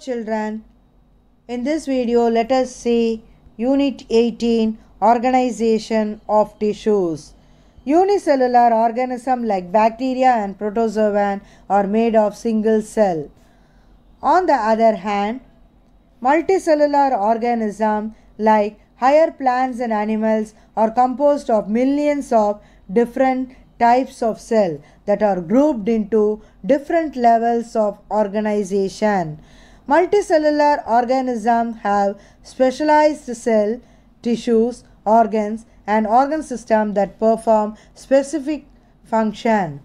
children, in this video let us see Unit 18 Organization of Tissues. Unicellular organisms like bacteria and protozoan are made of single cell. On the other hand, multicellular organisms like higher plants and animals are composed of millions of different types of cell that are grouped into different levels of organization. Multicellular organisms have specialized cell, tissues, organs and organ system that perform specific function.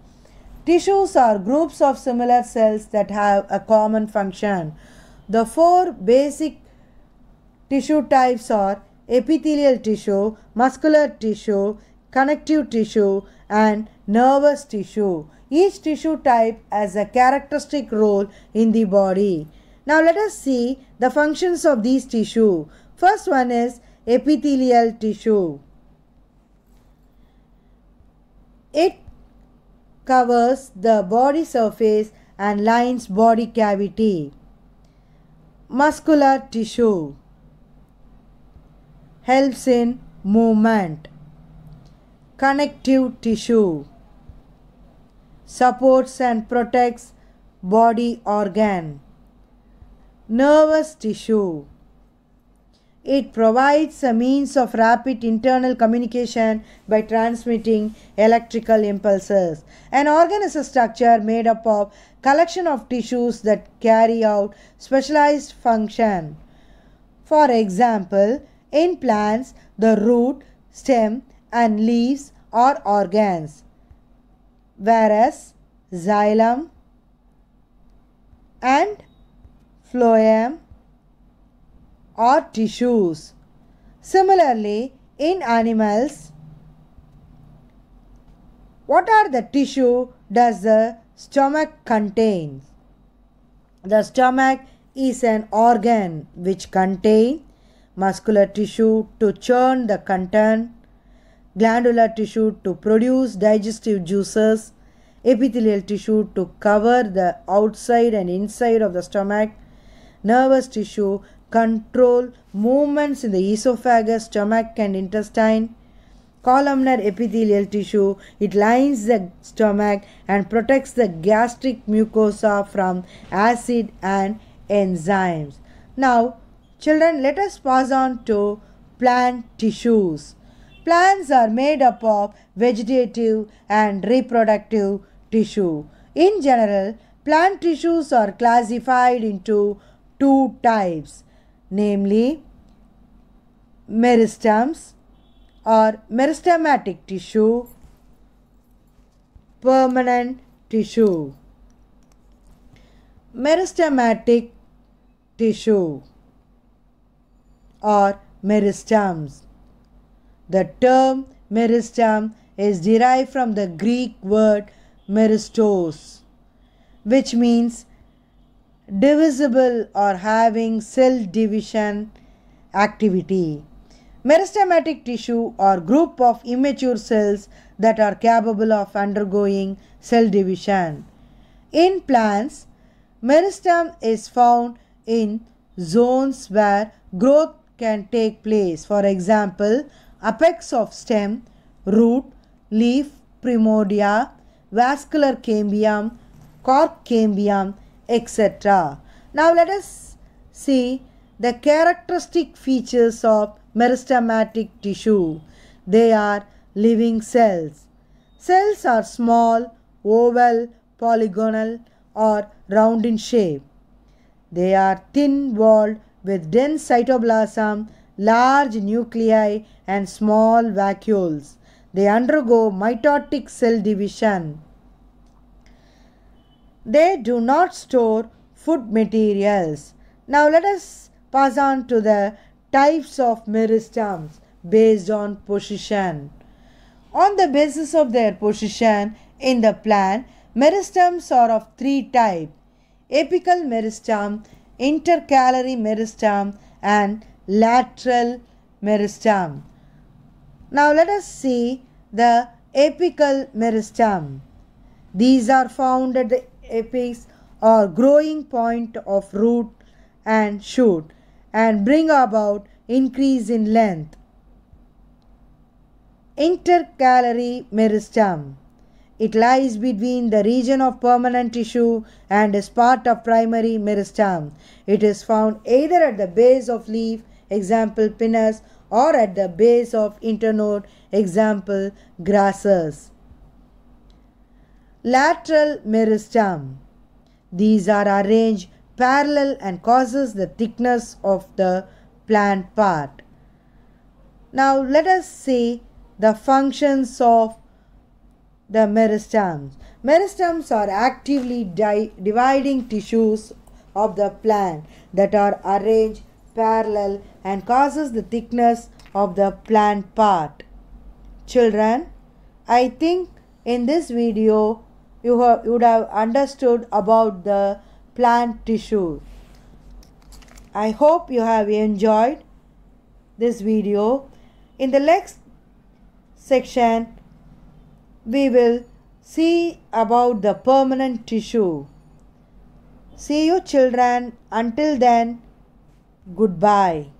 Tissues are groups of similar cells that have a common function. The four basic tissue types are epithelial tissue, muscular tissue, connective tissue and nervous tissue. Each tissue type has a characteristic role in the body. Now let us see the functions of these tissue. First one is epithelial tissue. It covers the body surface and lines body cavity. Muscular tissue helps in movement. Connective tissue supports and protects body organ nervous tissue. It provides a means of rapid internal communication by transmitting electrical impulses. An organ is a structure made up of collection of tissues that carry out specialized function. For example, in plants, the root, stem and leaves are organs, whereas xylem and phloem, or tissues. Similarly, in animals, what are the tissue does the stomach contain? The stomach is an organ which contains muscular tissue to churn the content, glandular tissue to produce digestive juices, epithelial tissue to cover the outside and inside of the stomach, nervous tissue, control movements in the esophagus, stomach, and intestine. Columnar epithelial tissue, it lines the stomach and protects the gastric mucosa from acid and enzymes. Now, children, let us pass on to plant tissues. Plants are made up of vegetative and reproductive tissue. In general, plant tissues are classified into two types namely meristems or meristematic tissue, permanent tissue. Meristematic tissue or meristems. The term meristem is derived from the Greek word meristos, which means divisible or having cell division activity. Meristematic tissue or group of immature cells that are capable of undergoing cell division. In plants, meristem is found in zones where growth can take place. For example, apex of stem, root, leaf, primordia, vascular cambium, cork cambium etc. Now let us see the characteristic features of meristematic tissue. They are living cells. Cells are small, oval, polygonal or round in shape. They are thin-walled with dense cytoplasm, large nuclei and small vacuoles. They undergo mitotic cell division. They do not store food materials. Now let us pass on to the types of meristems based on position. On the basis of their position in the plant, meristems are of three types apical meristem, intercalary meristem, and lateral meristem. Now let us see the apical meristem. These are found at the apex or growing point of root and shoot and bring about increase in length. Intercalary meristem. It lies between the region of permanent tissue and is part of primary meristem. It is found either at the base of leaf, example pinnus, or at the base of internode, example grasses lateral meristem. These are arranged parallel and causes the thickness of the plant part. Now let us see the functions of the meristems. Meristems are actively di dividing tissues of the plant that are arranged parallel and causes the thickness of the plant part. Children, I think in this video you, have, you would have understood about the plant tissue. I hope you have enjoyed this video. In the next section, we will see about the permanent tissue. See you children. Until then, goodbye.